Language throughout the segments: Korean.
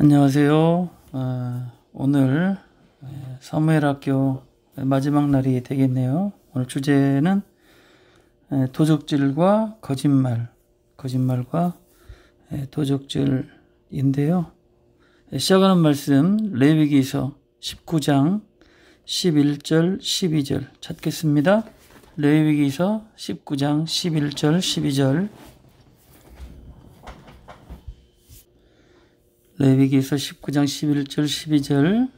안녕하세요. 아, 오늘 예, 사무엘 학교 마지막 날이 되겠네요. 오늘 주제는 예, 도적질과 거짓말, 거짓말과 예, 도적질인데요. 시작하는 말씀 레위기서 19장 11절 12절 찾겠습니다. 레위기서 19장 11절 12절 레위기서 19장 11절 12절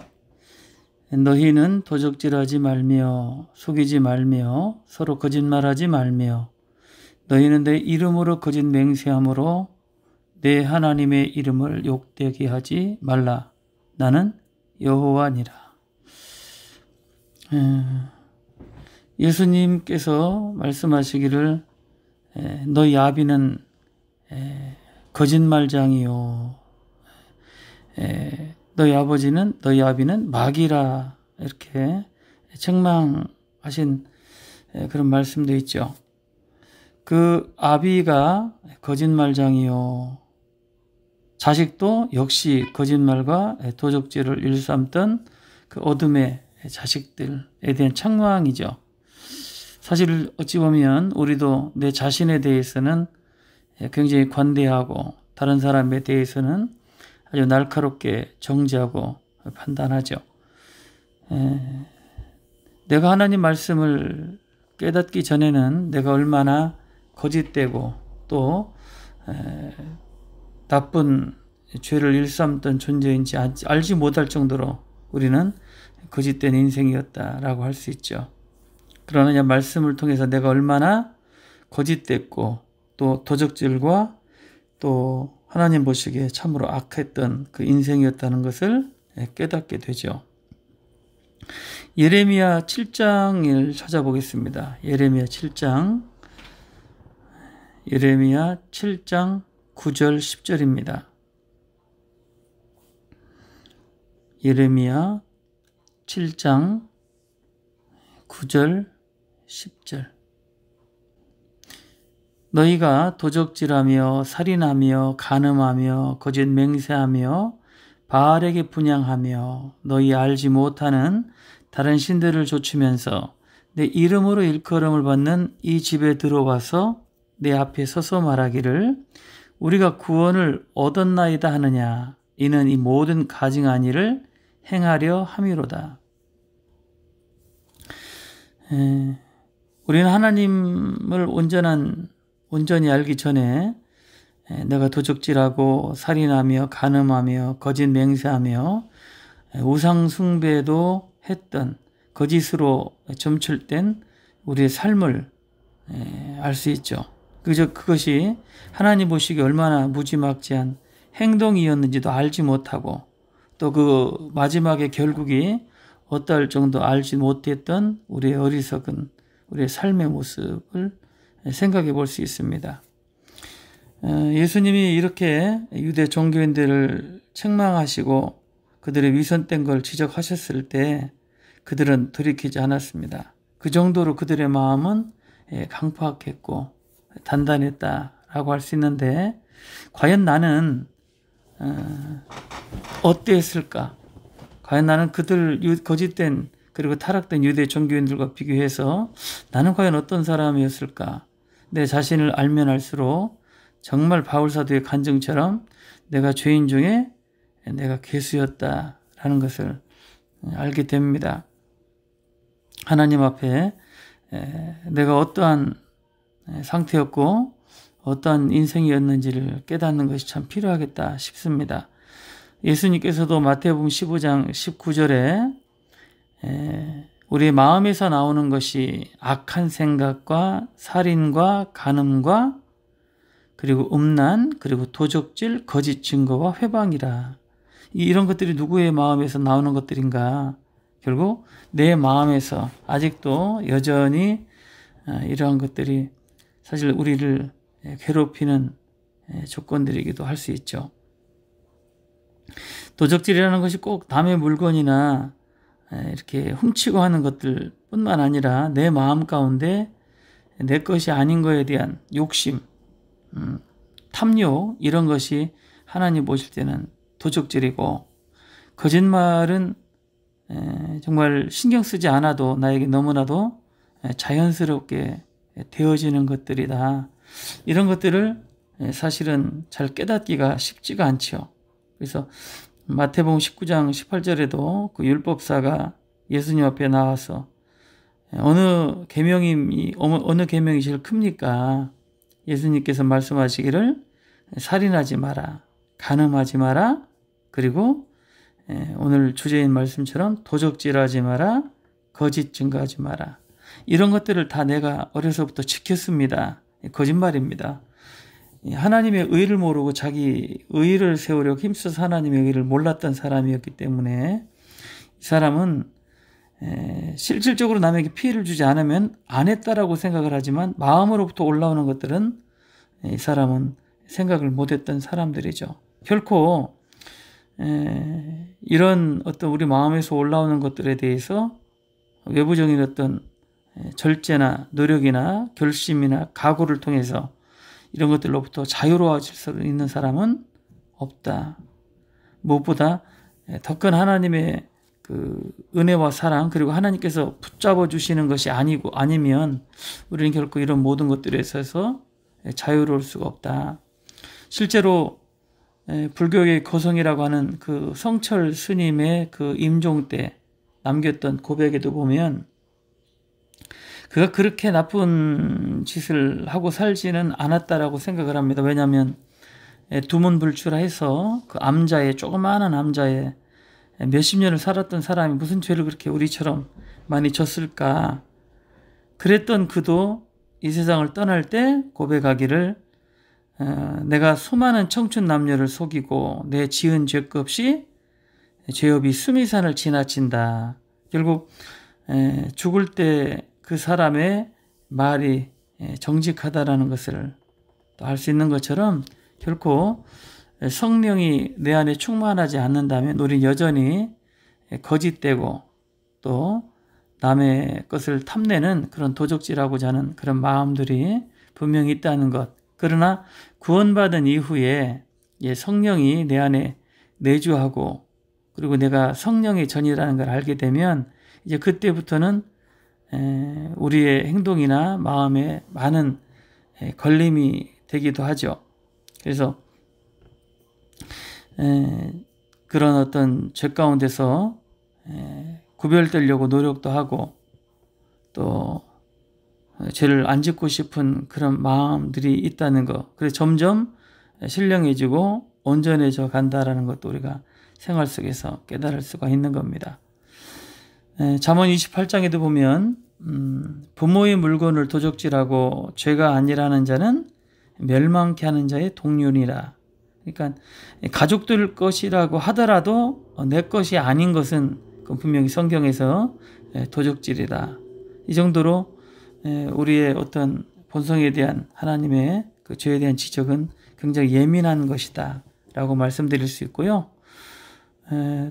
너희는 도적질하지 말며 속이지 말며 서로 거짓말하지 말며 너희는 내 이름으로 거짓 맹세함으로 내 하나님의 이름을 욕되게 하지 말라 나는 여호와니라 예, 예수님께서 말씀하시기를 예, 너 야비는 예, 거짓말장이요 에, 예, 너희 아버지는 너희 아비는 마귀라 이렇게 책망하신 에, 예, 그런 말씀도 있죠. 그 아비가 거짓말장이요. 자식도 역시 거짓말과 도적질을 일삼던 그 어둠의 자식들에 대한 책망이죠. 사실 어찌 보면 우리도 내 자신에 대해서는 예, 굉장히 관대하고 다른 사람에 대해서는 아주 날카롭게 정지하고 판단하죠. 에, 예. 내가 하나님 말씀을 깨닫기 전에는 내가 얼마나 거짓되고 또 에, 예, 나쁜 죄를 일삼던 존재인지 알지 못할 정도로 우리는 거짓된 인생이었다라고 할 수 있죠. 그러나 말씀을 통해서 내가 얼마나 거짓됐고 또 도적질과 또 하나님 보시기에 참으로 악했던 그 인생이었다는 것을 예, 깨닫게 되죠. 예레미야 7장을 찾아보겠습니다. 예레미야 7장 예레미야 7장 9절 10절입니다. 예레미야 7장 9절 10절 너희가 도적질하며 살인하며 간음하며 거짓 맹세하며 바알에게 분양하며 너희 알지 못하는 다른 신들을 조치면서 내 이름으로 일컬음을 받는 이 집에 들어와서 내 앞에 서서 말하기를 우리가 구원을 얻었나이다 하느냐 이는 이 모든 가증한 일을 행하려 함이로다. 에, 우리는 하나님을 온전한 온전히 알기 전에 내가 도적질하고 살인하며 간음하며 거짓 맹세하며 우상 숭배도 했던 거짓으로 점철된 우리의 삶을 알 수 있죠. 그저 그것이 하나님 보시기 얼마나 무지막지한 행동이었는지도 알지 못하고 또 그 마지막에 결국이 어떨 정도 알지 못했던 우리의 어리석은 우리의 삶의 모습을 생각해 볼 수 있습니다. 어, 예수님이 이렇게 유대 종교인들을 책망하시고 그들의 위선된 걸 지적하셨을 때 그들은 돌이키지 않았습니다. 그 정도로 그들의 마음은 예, 강팍했고 단단했다라고 할 수 있는데 과연 나는 어, 어땠을까? 과연 나는 그들 거짓된 그리고 타락된 유대 종교인들과 비교해서 나는 과연 어떤 사람이었을까? 내 자신을 알면 알수록 정말 바울사도의 간증처럼 내가 죄인 중에 내가 괴수였다라는 것을 예, 알게 됩니다. 하나님 앞에 예, 내가 어떠한 예, 상태였고 어떠한 인생이었는지를 깨닫는 것이 참 필요하겠다 싶습니다. 예수님께서도 마태복음 15장 19절에 우리 마음에서 나오는 것이 악한 생각과 살인과 간음과 그리고 음란 그리고 도적질 거짓 증거와 회방이라 이런 것들이 누구의 마음에서 나오는 것들인가 결국 내 마음에서 아직도 여전히 아, 이러한 것들이 사실 우리를 예, 괴롭히는 예, 조건들이기도 할 수 있죠. 도적질이라는 것이 꼭 남의 물건이나 이렇게 훔치고 하는 것들 뿐만 아니라 내 마음 가운데 내 것이 아닌 것에 대한 욕심, 음, 탐욕 이런 것이 하나님 보실 때는 도적질이고 거짓말은 정말 신경 쓰지 않아도 나에게 너무나도 자연스럽게 되어지는 것들이다. 이런 것들을 사실은 잘 깨닫기가 쉽지가 않죠 그래서 마태복음 19장 18절에도 그 율법사가 예수님 앞에 나와서 예, 어느 계명이 어느 계명이 제일 큽니까? 예수님께서 말씀하시기를 예, 살인하지 마라, 간음하지 마라, 그리고 예, 오늘 주제인 말씀처럼 도적질하지 마라, 거짓 증거하지 마라. 이런 것들을 다 내가 어려서부터 지켰습니다. 거짓말입니다. 하나님의 의를 모르고 자기 의를 세우려 고 힘써서 하나님의 의를 몰랐던 사람이었기 때문에 이 사람은 실질적으로 남에게 피해를 주지 않으면 안 했다라고 생각을 하지만 마음으로부터 올라오는 것들은 이 사람은 생각을 못했던 사람들이죠. 결코 이런 어떤 우리 마음에서 올라오는 것들에 대해서 외부적인 어떤 절제나 노력이나 결심이나 각오를 통해서 이런 것들로부터 자유로워질 수 있는 사람은 없다. 무엇보다 예, 더큰 하나님의 그 은혜와 사랑 그리고 하나님께서 붙잡아 주시는 것이 아니고 아니면 우리는 결코 이런 모든 것들에 있어서 예, 자유로울 수가 없다. 실제로 예, 불교의 거성이라고 하는 그 성철 스님의 그 임종 때 남겼던 고백에도 보면 그가 그렇게 나쁜 짓을 하고 살지는 않았다라고 생각을 합니다. 왜냐하면 예, 두문불출해서 그 암자의 조그마한 암자의 몇십 년을 살았던 사람이 무슨 죄를 그렇게 우리처럼 많이 졌을까? 그랬던 그도 이 세상을 떠날 때 고백하기를 어, 내가 수많은 청춘 남녀를 속이고 내 지은 죄값이 죄업이 수미산을 지나친다. 결국 죽을 때그 사람의 말이 예, 정직하다라는 것을 또알수 있는 것처럼 결코 예, 성령이 내 안에 충만하지 않는다면 우린 여전히 예, 거짓되고 또 남의 것을 탐내는 그런 도적질하고자 하는 그런 마음들이 분명히 있다는 것. 그러나 구원받은 이후에 성령이 내 안에 내주하고 그리고 내가 성령의 전이라는 걸 알게 되면 이제 그때부터는 우리의 행동이나 마음에 많은 걸림이 되기도 하죠. 그래서 그런 어떤 죄 가운데서 구별되려고 노력도 하고 또 죄를 안 짓고 싶은 그런 마음들이 있다는 것. 그래서 점점 신령해지고 온전해져 간다라는 것도 우리가 생활 속에서 깨달을 수가 있는 겁니다. 예, 잠언 28장에도 보면 음, 부모의 물건을 도적질하고 죄가 아니라는 자는 멸망케 하는 자의 동륜이라. 그러니까 가족들 것이라고 하더라도 내 것이 아닌 것은 분명히 성경에서 예, 도적질이다. 이 정도로 예, 우리의 어떤 본성에 대한 하나님의 그 죄에 대한 지적은 굉장히 예민한 것이다. 라고 말씀드릴 수 있고요.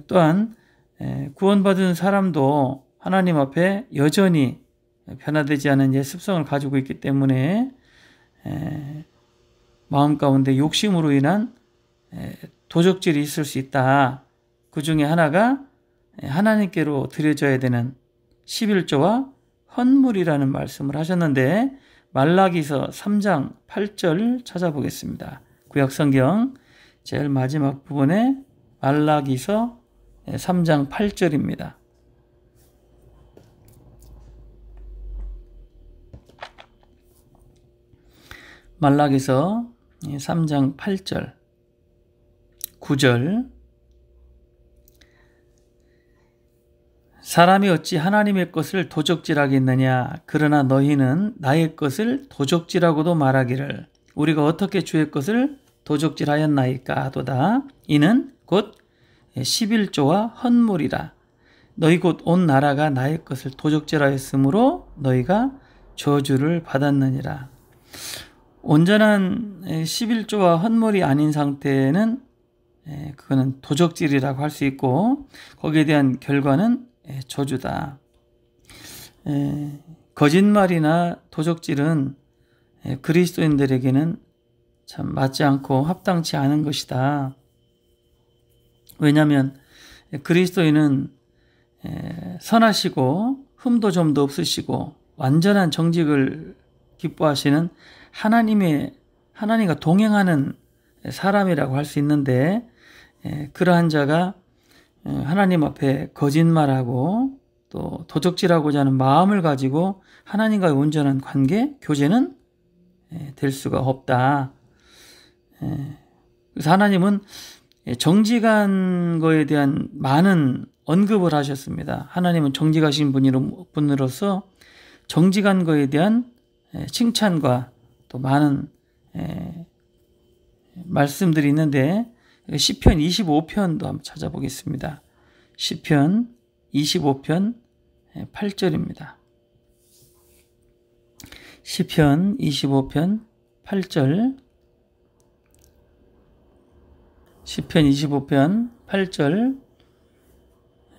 또한 예, 구원받은 사람도 하나님 앞에 여전히 변화되지 않은 예습성을 가지고 있기 때문에 예, 마음 가운데 욕심으로 인한 예, 도적질이 있을 수 있다. 그 중에 하나가 하나님께로 드려져야 되는 11조와 헌물이라는 말씀을 하셨는데 말라기서 3장 8절 찾아보겠습니다. 구약성경 제일 마지막 부분에 말라기서 3장 8절입니다. 말락에서 3장 8절 9절 사람이 어찌 하나님의 것을 도적질하겠느냐 그러나 너희는 나의 것을 도적질하고도 말하기를 우리가 어떻게 주의 것을 도적질하였나이까 하도다 이는 곧 11조와 헌물이라 너희 곧 온 나라가 나의 것을 도적죄라 했으므로 너희가 저주를 받았느니라. 온전한 11조와 헌물이 아닌 상태는 그거는 도적질이라고 할 수 있고 거기에 대한 결과는 저주다. 거짓말이나 도적질은 그리스도인들에게는 참 맞지 않고 합당치 않은 것이다. 왜냐하면 그리스도인은 선하시고 흠도 점도 없으시고 완전한 정직을 기뻐하시는 하나님의 하나님과 동행하는 사람이라고 할 수 있는데 그러한 자가 하나님 앞에 거짓말하고 또 도적질하고자 하는 마음을 가지고 하나님과의 온전한 관계, 교제는 될 수가 없다. 그래서 하나님은 예, 정직한 거에 대한 많은 언급을 하셨습니다. 하나님은 정직하신 분으로서 정직한 거에 대한 예, 칭찬과 또 많은 예, 말씀들이 있는데 시편 25편도 한번 찾아보겠습니다. 시편 25편 8절입니다. 시편 25편 8절 시편 25편 8절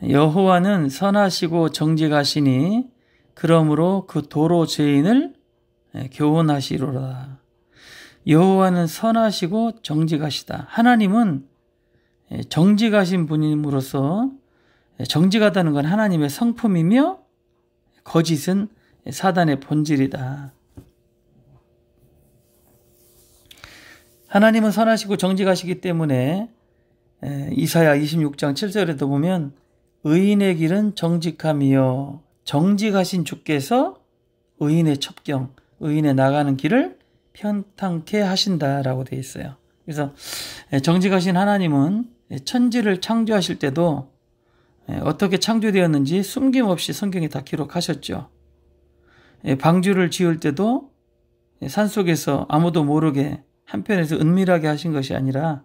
여호와는 선하시고 정직하시니 그러므로 그 도로 죄인을 예, 교훈하시로다. 여호와는 선하시고 정직하시다. 하나님은 예, 정직하신 분임으로서 예, 정직하다는 건 하나님의 성품이며 거짓은 사단의 본질이다. 하나님은 선하시고 정직하시기 때문에 이사야 26장 7절에도 보면 의인의 길은 정직함이요 정직하신 주께서 의인의 첩경 의인의 나가는 길을 편탕케 하신다라고 되어 있어요. 그래서 정직하신 하나님은 천지를 창조하실 때도 어떻게 창조되었는지 숨김없이 성경에 다 기록하셨죠. 방주를 지을 때도 산속에서 아무도 모르게 한편에서 은밀하게 하신 것이 아니라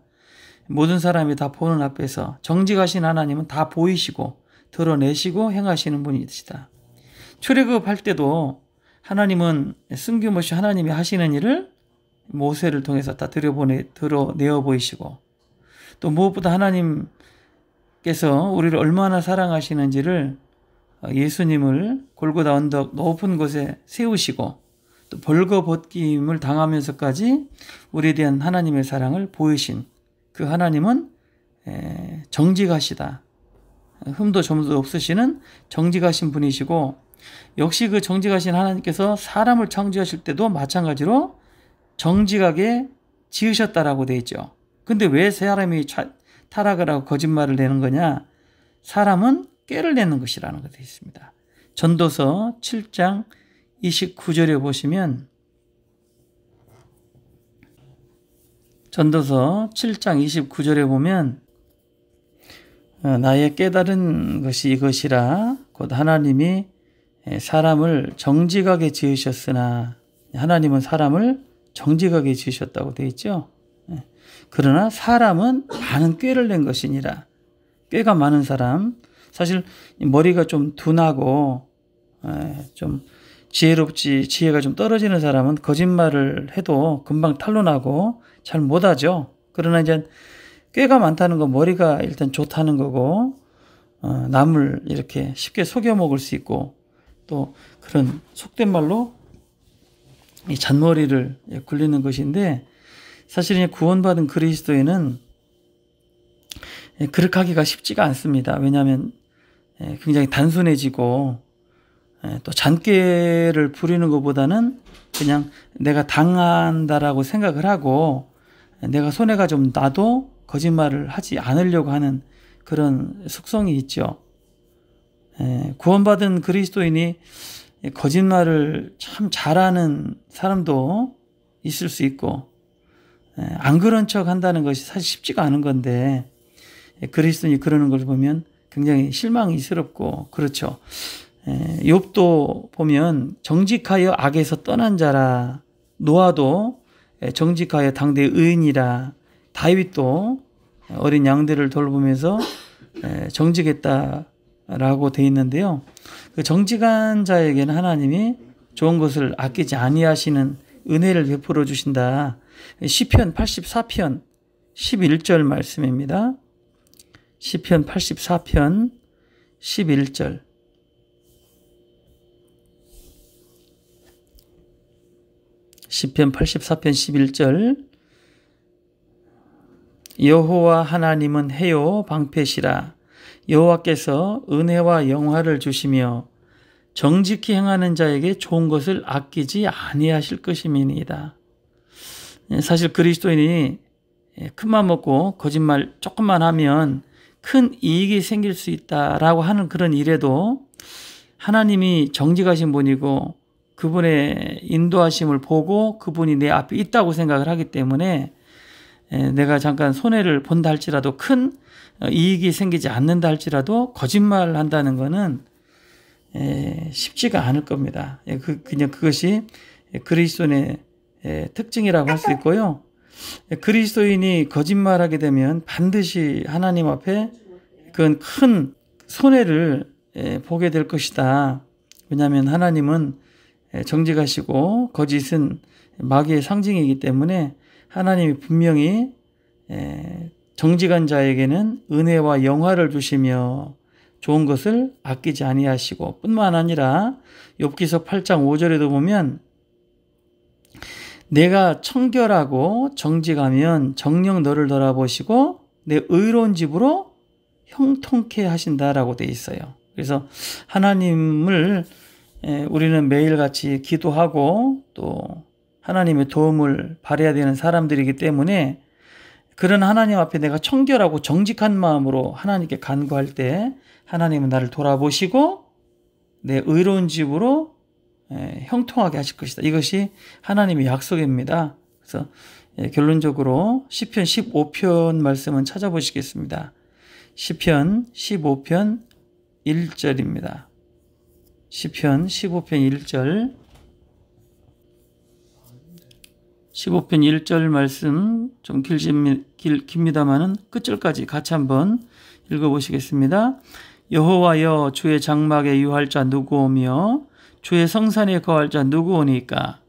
모든 사람이 다 보는 앞에서 정직하신 하나님은 다 보이시고 드러내시고 행하시는 분이시다. 출애굽할 때도 하나님은 숨김없이 하나님이 하시는 일을 모세를 통해서 다 들여보내 드러내어 보이시고 또 무엇보다 하나님께서 우리를 얼마나 사랑하시는지를 예수님을 골고다 언덕 높은 곳에 세우시고 또 벌거벗김을 당하면서까지 우리에 대한 하나님의 사랑을 보이신 그 하나님은 정직하시다. 흠도 점도 없으시는 정직하신 분이시고 역시 그 정직하신 하나님께서 사람을 창조하실 때도 마찬가지로 정직하게 지으셨다라고 되어 있죠. 근데 왜 사람이 타락을 하고 거짓말을 내는 거냐? 사람은 깨를 내는 것이라는 것이 있습니다. 전도서 7장 29절에 보시면 전도서 7장 29절에 보면 어, 나의 깨달은 것이 이것이라 곧 하나님이 사람을 정직하게 지으셨으나 하나님은 사람을 정직하게 지으셨다고 되어 있죠. 예. 그러나 사람은 많은 꾀를 낸 것이니라. 꾀가 많은 사람 사실 머리가 좀 둔하고 좀 지혜롭지 지혜가 좀 떨어지는 사람은 거짓말을 해도 금방 탄로나고 잘 못하죠. 그러나 이제 꾀가 많다는 건 머리가 일단 좋다는 거고 어, 남을 이렇게 쉽게 속여 먹을 수 있고 또 그런 속된 말로 이 잔머리를 예, 굴리는 것인데 사실은 구원받은 그리스도인은 예, 그렇게 하기가 쉽지가 않습니다. 왜냐하면 예, 굉장히 단순해지고 예, 또 잔꾀를 부리는 것보다는 그냥 내가 당한다라고 생각을 하고 내가 손해가 좀 나도 거짓말을 하지 않으려고 하는 그런 속성이 있죠. 예, 구원받은 그리스도인이 거짓말을 참 잘하는 사람도 있을 수 있고 예, 안 그런 척 한다는 것이 사실 쉽지가 않은 건데 그리스도인이 그러는 걸 보면 굉장히 실망스럽고 그렇죠. 예, 욥도 보면 정직하여 악에서 떠난 자라 노아도 예, 정직하여 당대 의인이라 다윗도 예, 어린 양들을 돌보면서 정직했다라고 돼 있는데요. 그 정직한 자에게는 하나님이 좋은 것을 아끼지 아니하시는 은혜를 베풀어 주신다. 시편 84편 11절 말씀입니다. 시편 84편 11절 시편 84편 11절 여호와 하나님은 해요 방패시라 여호와께서 은혜와 영화를 주시며 정직히 행하는 자에게 좋은 것을 아끼지 아니하실 것임이니이다. 예, 사실 그리스도인이 예, 큰맘 먹고 거짓말 조금만 하면 큰 이익이 생길 수 있다라고 하는 그런 일에도 하나님이 정직하신 분이고 그분의 인도하심을 보고 그분이 내 앞에 있다고 생각을 하기 때문에 내가 잠깐 손해를 본다 할지라도 큰 어, 이익이 생기지 않는다 할지라도 거짓말을 한다는 것은 쉽지가 않을 겁니다. 예, 그, 냥 그것이 그리스도인의 특징이라고 할 수 있고요. 그리스도인이 거짓말하게 되면 반드시 하나님 앞에 그건 큰 손해를 보게 될 것이다. 왜냐하면 하나님은 예, 정직하시고 거짓은 마귀의 상징이기 때문에 하나님이 분명히 예, 정직한 자에게는 은혜와 영화를 주시며 좋은 것을 아끼지 아니하시고 뿐만 아니라 욥기서 8장 5절에도 보면 내가 청결하고 정직하면 정령 너를 돌아보시고 내 의로운 집으로 형통케 하신다라고 돼 있어요. 그래서 하나님을 예, 우리는 매일같이 기도하고 또 하나님의 도움을 바래야 되는 사람들이기 때문에 그런 하나님 앞에 내가 청결하고 정직한 마음으로 하나님께 간구할 때 하나님은 나를 돌아보시고 내 의로운 집으로 예, 형통하게 하실 것이다. 이것이 하나님의 약속입니다. 그래서 예, 결론적으로 시편 15편 말씀은 찾아보시겠습니다. 시편 15편 1절입니다. 시편 15편 1절 15편 1절 말씀 좀 길깁니다만은 끝절까지 같이 한번 읽어보시겠습니다. 여호와여 주의 장막에 유할 자 누구오며 주의 성산에 거할 자 누구오니까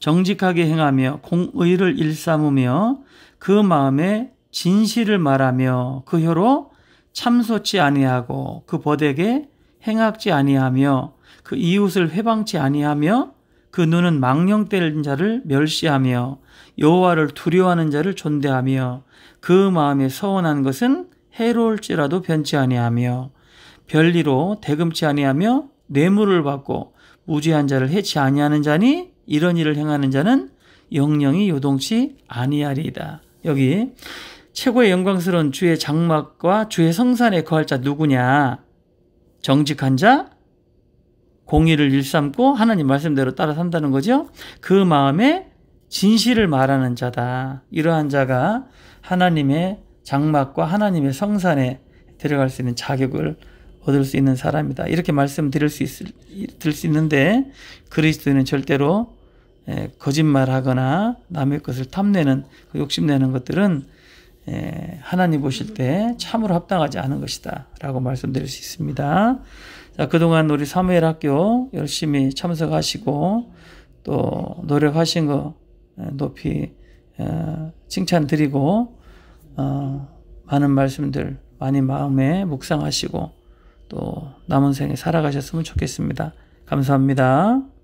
정직하게 행하며 공의를 일삼으며 그 마음에 진실을 말하며 그 혀로 참소치 아니하고 그벗에 행악지 아니하며 그 이웃을 회방치 아니하며 그 눈은 망령된 자를 멸시하며 여호와를 두려워하는 자를 존대하며 그 마음에 서운한 것은 해로울지라도 변치 아니하며 별리로 대금치 아니하며 뇌물을 받고 무죄한 자를 해치 아니하는 자니 이런 일을 행하는 자는 영영이 요동치 아니하리이다. 여기 최고의 영광스러운 주의 장막과 주의 성산에 거할 자 누구냐? 정직한 자, 공의를 일삼고 하나님 말씀대로 따라 산다는 거죠. 그 마음에 진실을 말하는 자다. 이러한 자가 하나님의 장막과 하나님의 성산에 들어갈 수 있는 자격을 얻을 수 있는 사람이다. 이렇게 말씀드릴 수 있을 들 수 있는데 그리스도인은 절대로 예, 거짓말하거나 남의 것을 탐내는 그 욕심내는 것들은 예, 하나님 보실 때 참으로 합당하지 않은 것이다라고 말씀드릴 수 있습니다. 자, 그동안 우리 사무엘 학교 열심히 참석하시고 또 노력하신 거 예, 높이 예, 칭찬드리고 어, 많은 말씀들 많이 마음에 묵상하시고 또 남은 생에 살아가셨으면 좋겠습니다. 감사합니다.